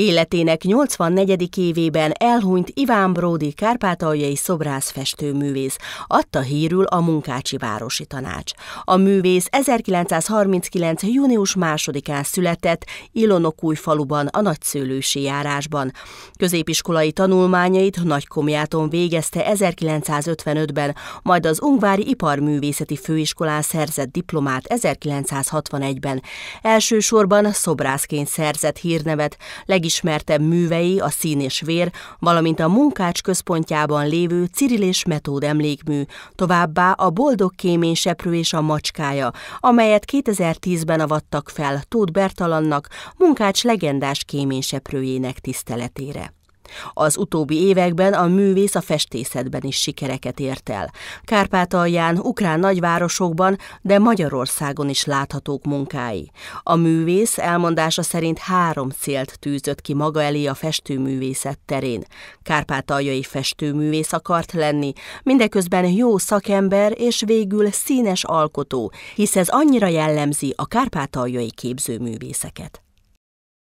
Életének 84. évében elhunyt Iván Bródi kárpátaljai szobrász festőművész, adta hírül a Munkácsi Városi Tanács. A művész 1939. június 2-án született faluban a nagyszőlősi járásban. Középiskolai tanulmányait Nagykomjáton végezte 1955-ben, majd az Ungvári Iparművészeti Főiskolán szerzett diplomát 1961-ben. Elsősorban szobrászként szerzett hírnevet, legjobb legismertebb művei a Szín és Vér, valamint a Munkács központjában lévő Ciril és Metód emlékmű, továbbá a Boldog Kémény Seprő és a Macskája, amelyet 2010-ben avattak fel Tóth Bertalannak, Munkács legendás kéményseprőjének tiszteletére. Az utóbbi években a művész a festészetben is sikereket ért el. Kárpátalján, ukrán nagyvárosokban, de Magyarországon is láthatók munkái. A művész elmondása szerint három célt tűzött ki maga elé a festőművészet terén. Kárpátaljai festőművész akart lenni, mindeközben jó szakember és végül színes alkotó, hisz ez annyira jellemzi a kárpátaljai képzőművészeket.